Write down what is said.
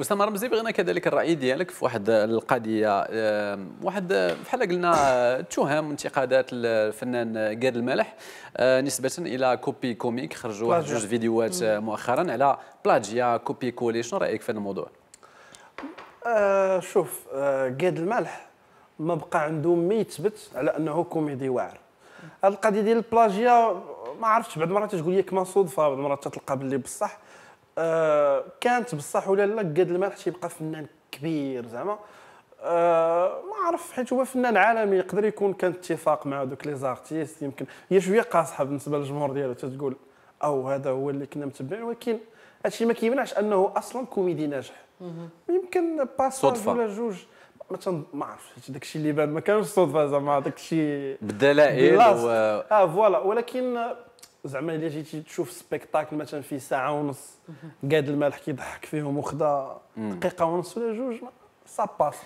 اسامه رمزي بغينا كذلك الراي ديالك في واحد القضيه واحد بحال قلنا تهم انتقادات الفنان قاد الملح آه، نسبه الى كوبي كوميك خرجوا واحد جوج فيديوهات آه، مؤخرا على بلاجيا كوبي كولي شنو رايك في الموضوع؟ آه، شوف قاد الملح ما بقى عنده ما يثبت على انه كوميدي واعر هذه القضيه ديال البلاجيا ما عرفتش بعض المرات تقول لي كما صدفه بعض المرات تتلقى باللي بصح آه، كانت بصح ولا لا قاد الملح تيبقى فنان كبير زعما آه، ما عرف حيت هو فنان عالمي يقدر يكون كان اتفاق مع دوك لي زارتيست يمكن هي شويه قاصحه بالنسبه للجمهور ديالو تتقول او هذا هو اللي كنا متبعين ولكن هادشي ما كيمنعش انه اصلا كوميدي ناجح يمكن باساج ولا جوج ما عرفتش داك الشيء اللي بان ما كانش صدفه زعما داكشي الشيء بالدلائل و... اه فوالا ولكن زعما الا جيتي تشوف سبيكتاكل مثلا فيه ساعه ونص قاد الملح كيضحك فيهم وخدا دقيقه ونص ولا جوج سا باس